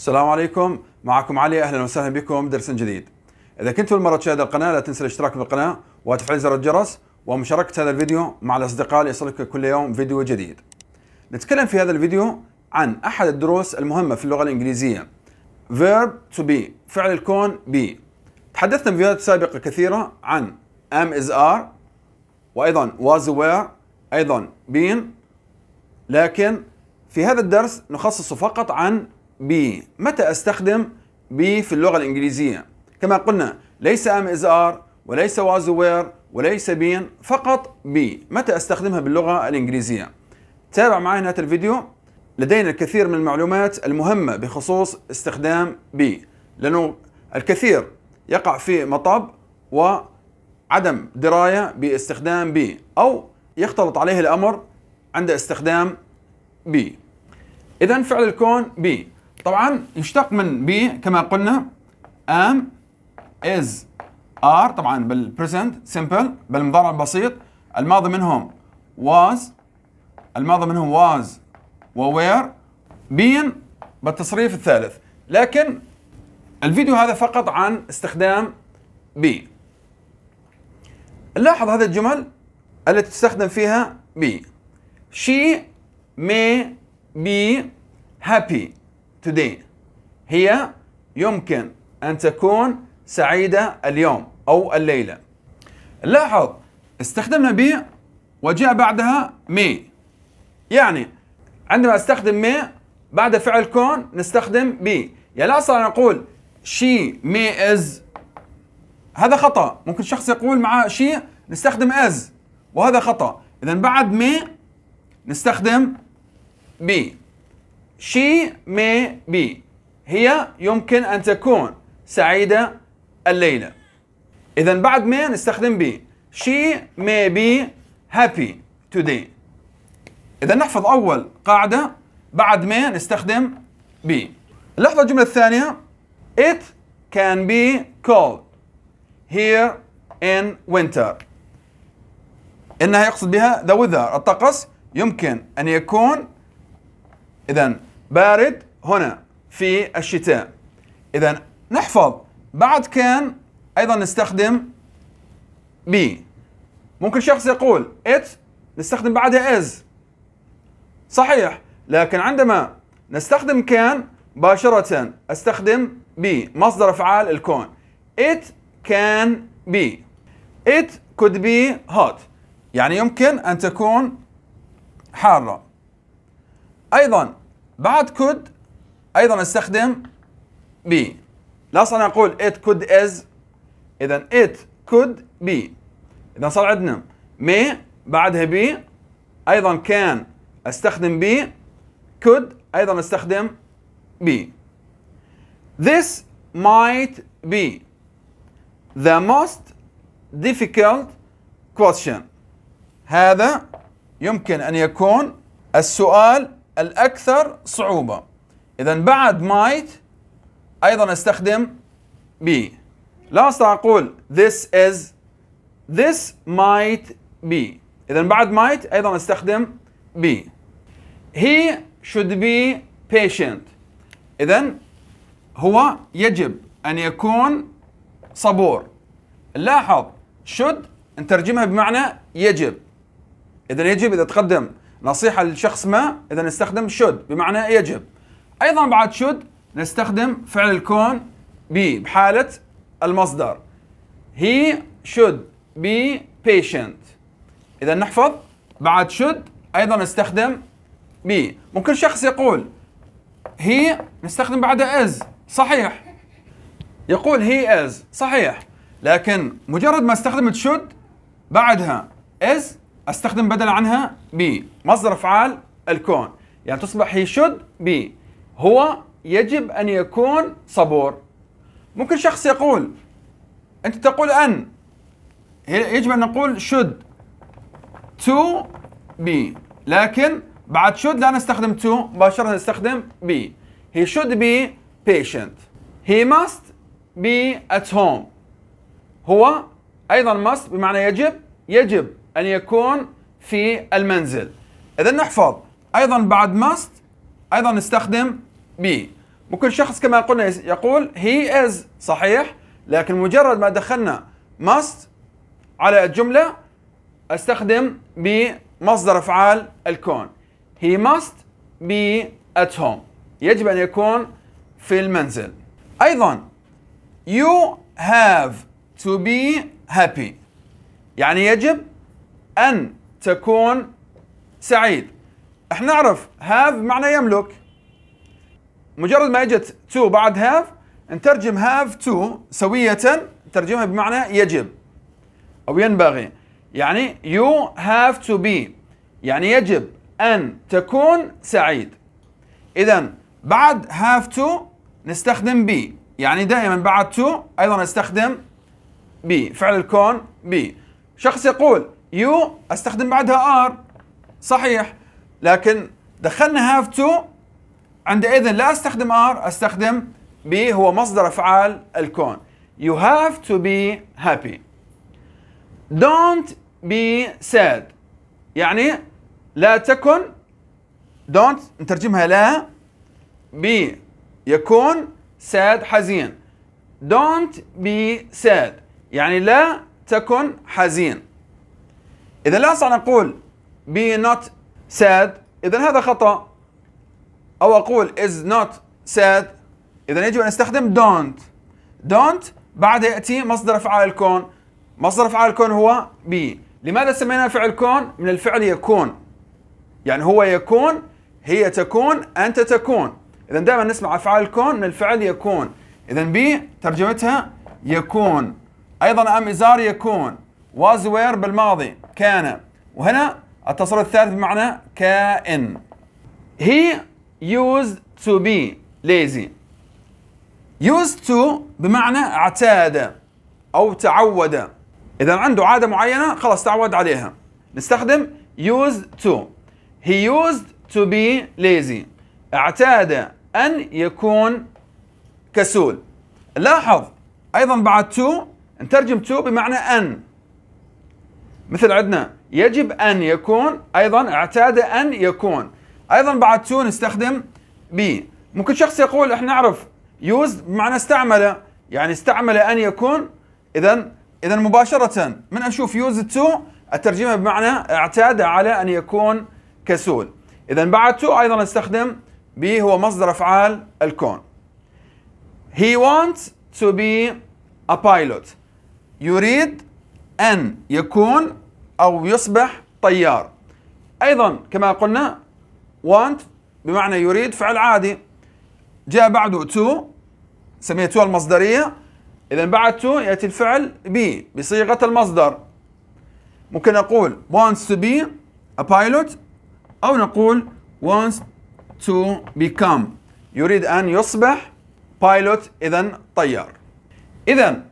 السلام عليكم معكم علي اهلا وسهلا بكم درس جديد اذا كنت اول مره تشاهد القناه لا تنسى الاشتراك بالقناه وتفعيل زر الجرس ومشاركه هذا الفيديو مع الاصدقاء ليصلك كل يوم فيديو جديد نتكلم في هذا الفيديو عن احد الدروس المهمه في اللغه الانجليزيه verb to be فعل الكون be تحدثنا في فيديوهات سابقه كثيره عن am is are وايضا was were ايضا been لكن في هذا الدرس نخصصه فقط عن بي متى أستخدم بي في اللغة الإنجليزية كما قلنا ليس أم إز آر وليس واز وير وليس بين فقط بي متى أستخدمها باللغة الإنجليزية تابع معي نهاية الفيديو لدينا الكثير من المعلومات المهمة بخصوص استخدام بي لأنه الكثير يقع في مطب وعدم دراية باستخدام بي أو يختلط عليه الأمر عند استخدام بي إذا فعل الكون بي طبعا يشتق من بي كما قلنا ام از ار طبعا بالبريزنت سمبل بالمضارع البسيط الماضي منهم واز الماضي منهم واز ووير بين بالتصريف الثالث لكن الفيديو هذا فقط عن استخدام بي لاحظ هذه الجمل التي تستخدم فيها بي she may be happy today هي يمكن أن تكون سعيدة اليوم أو الليلة لاحظ استخدمنا بي وجاء بعدها مي يعني عندما استخدم مي بعد فعل كون نستخدم بي يعني لا أصلا نقول she may is هذا خطأ ممكن شخص يقول مع she نستخدم as وهذا خطأ إذا بعد مي نستخدم بي She may be هي يمكن أن تكون سعيدة الليلة إذا بعد ما نستخدم be She may be happy today إذا نحفظ أول قاعدة بعد ما نستخدم be لحظة الجملة الثانية It can be cold here in winter إنها يقصد بها the weather الطقس يمكن أن يكون إذا بارد هنا في الشتاء إذا نحفظ بعد كان أيضا نستخدم بي ممكن شخص يقول it نستخدم بعدها is صحيح لكن عندما نستخدم كان مباشرة استخدم بي مصدر افعال الكون it can be it could be hot يعني يمكن ان تكون حارة ايضا بعد could ايضا استخدم be لا صرنا نقول it could is اذا it could be اذا صار عندنا may بعدها be ايضا كان استخدم be could ايضا استخدم be this might be the most difficult question هذا يمكن ان يكون السؤال الأكثر صعوبة إذا بعد might أيضا أستخدم be لا أقول this is this might be إذا بعد might أيضا أستخدم be he should be patient إذا هو يجب أن يكون صبور لاحظ should نترجمها بمعنى يجب إذا يجب إذا تقدم نصيحة لشخص ما إذا نستخدم should بمعنى يجب أيضا بعد should نستخدم فعل الكون بي بحالة المصدر he should be patient إذا نحفظ بعد should أيضا نستخدم be ممكن شخص يقول he نستخدم بعد is صحيح يقول he is صحيح لكن مجرد ما استخدمت should بعدها is استخدم بدل عنها بي مصدر افعال الكون يعني تصبح هي شود بي هو يجب ان يكون صبور ممكن شخص يقول انت تقول ان يجب ان نقول شود تو بي لكن بعد شود لا نستخدم تو مباشره نستخدم بي he should be patient he must be at home هو ايضا must بمعنى يجب يجب أن يكون في المنزل إذا نحفظ أيضا بعد must أيضا نستخدم be ممكن شخص كما قلنا يقول he is صحيح لكن مجرد ما دخلنا must على الجملة استخدم مصدر افعال الكون he must be at home يجب ان يكون في المنزل ايضا you have to be happy يعني يجب أن تكون سعيد احنا نعرف have معنى يملك مجرد ما اجت to بعد have نترجم have to سوية ترجمها بمعنى يجب أو ينبغي يعني you have to be يعني يجب أن تكون سعيد إذا بعد have to نستخدم بي يعني دائما بعد to أيضا نستخدم بي فعل الكون بي شخص يقول يو استخدم بعدها ار صحيح لكن دخلنا هاف تو عندئذ لا استخدم ار استخدم بي هو مصدر افعال الكون you have to be happy don't be sad يعني لا تكن دونت نترجمها لا بي يكون sad حزين don't be sad يعني لا تكن حزين إذا لا يصح أن أقول be not sad إذا هذا خطأ أو أقول is not sad إذا يجب أن نستخدم don't don't بعد يأتي مصدر أفعال الكون مصدر أفعال الكون هو be لماذا سمينا فعل كون؟ من الفعل يكون يعني هو يكون هي تكون أنت تكون إذا دائما نسمع أفعال الكون من الفعل يكون إذا بي ترجمتها يكون أيضا أم إزار يكون was were بالماضي كان وهنا التصرف الثالث بمعنى كائن he used to be lazy used to بمعنى اعتاد او تعود اذا عنده عاده معينه خلاص تعود عليها نستخدم used to he used to be lazy اعتاد ان يكون كسول لاحظ ايضا بعد to نترجم to بمعنى ان مثل عندنا يجب أن يكون أيضا اعتاد أن يكون أيضا بعد تو نستخدم بي ممكن شخص يقول احنا نعرف يوز بمعنى استعمل يعني استعمل أن يكون إذا إذا مباشرة من أشوف يوز تو الترجمة بمعنى اعتاد على أن يكون كسول إذا بعد تو أيضا نستخدم بي هو مصدر أفعال الكون He wants to be a pilot يريد أن يكون أو يصبح طيار أيضا كما قلنا want بمعنى يريد فعل عادي جاء بعده to سميتوها المصدرية إذا بعد to يأتي الفعل be بصيغة المصدر ممكن نقول wants to be a pilot أو نقول wants to become يريد أن يصبح pilot إذا طيار إذا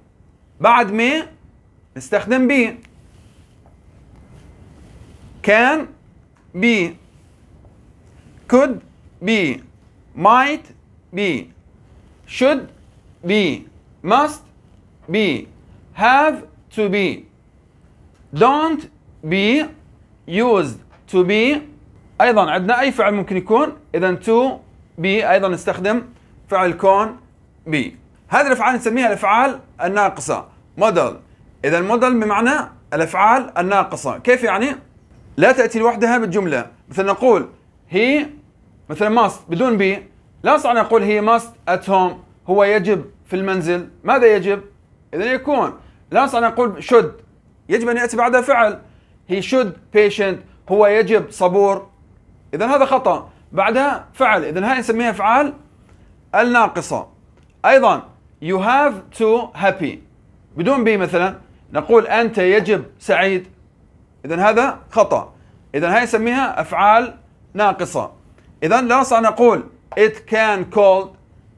بعد may نستخدم بي كان بي كود بي مايت بي شود بي ماست بي هاف تو بي دونت بي يوزد تو بي ايضا عندنا اي فعل ممكن يكون اذا to بي ايضا نستخدم فعل كون بي هذه الافعال نسميها الافعال الناقصه مودل إذا المودل بمعنى الأفعال الناقصة كيف يعني؟ لا تأتي لوحدها بالجملة مثلا نقول هي مثلا must بدون بي لا يستطيع أن نقول هي must at home هو يجب في المنزل ماذا يجب؟ إذا يكون لا يستطيع أن نقول should يجب أن يأتي بعدها فعل هي should patient هو يجب صبور إذا هذا خطأ بعدها فعل إذا هاي نسميها أفعال الناقصة أيضا you have to happy بدون بي مثلا نقول أنت يجب سعيد إذا هذا خطأ إذا هاي نسميها أفعال ناقصة إذا لا نستطيع نقول it can cold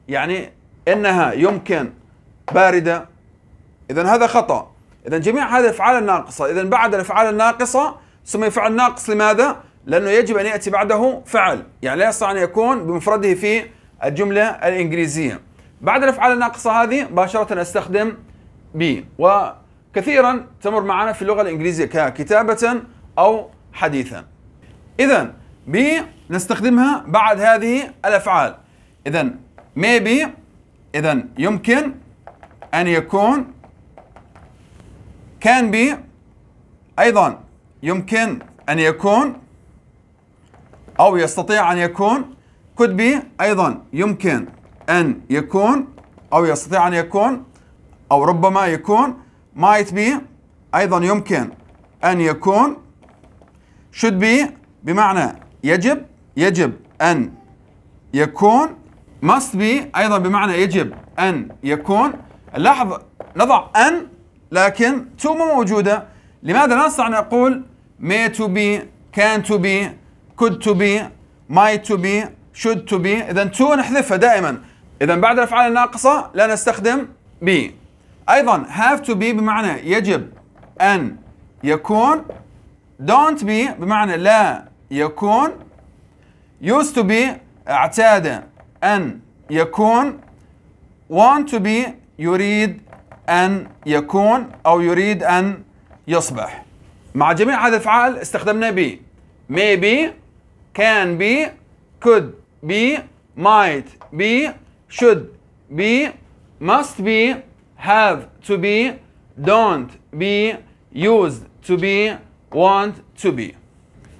يعني إنها يمكن باردة إذا هذا خطأ إذا جميع هذه الأفعال الناقصة إذا بعد الأفعال الناقصة سمي فعل ناقص لماذا؟ لأنه يجب أن يأتي بعده فعل يعني لا يستطيع أن يكون بمفرده في الجملة الإنجليزية بعد الأفعال الناقصة هذه مباشرة أستخدم بي و كثيرا تمر معنا في اللغة الإنجليزية ككتابة أو حديثا إذا بي نستخدمها بعد هذه الأفعال إذا maybe إذا يمكن أن يكون can be أيضا يمكن أن يكون أو يستطيع أن يكون could be أيضا يمكن أن يكون أو يستطيع أن يكون أو ربما يكون might be أيضا يمكن أن يكون should be بمعنى يجب يجب أن يكون must be أيضا بمعنى يجب أن يكون لاحظ نضع أن لكن to مو موجودة لماذا لا نستطيع أن نقول may to be can to be could to be might to be should to be إذا to نحذفها دائما إذا بعد الأفعال الناقصة لا نستخدم be ايضا have to be بمعنى يجب ان يكون don't be بمعنى لا يكون used to be اعتاد ان يكون want to be يريد ان يكون او يريد ان يصبح مع جميع هذه الافعال استخدمنا be may be can be could be might be should be must be have to be don't be used to be want to be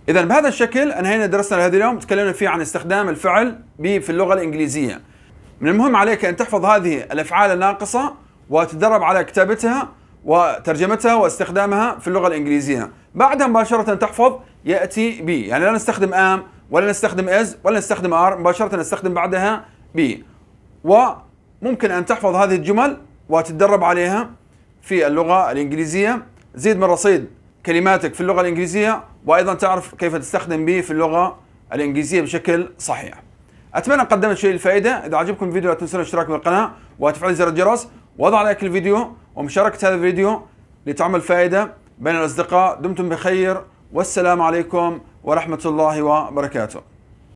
إذا بهذا الشكل أنهينا درسنا لهذا اليوم تكلمنا فيه عن استخدام الفعل بي في اللغة الإنجليزية من المهم عليك أن تحفظ هذه الأفعال الناقصة وتدرب على كتابتها وترجمتها واستخدامها في اللغة الإنجليزية بعدها مباشرة تحفظ يأتي بي يعني لا نستخدم am ولا نستخدم is ولا نستخدم are مباشرة نستخدم بعدها بي وممكن أن تحفظ هذه الجمل وتتدرب عليها في اللغة الإنجليزية زيد من رصيد كلماتك في اللغة الإنجليزية وأيضا تعرف كيف تستخدم به في اللغة الإنجليزية بشكل صحيح أتمنى قدمت شيء الفائدة إذا عجبكم الفيديو لا تنسون الاشتراك بالقناة وتفعيل زر الجرس وضع لايك الفيديو ومشاركة هذا الفيديو لتعمل فائدة بين الأصدقاء دمتم بخير والسلام عليكم ورحمة الله وبركاته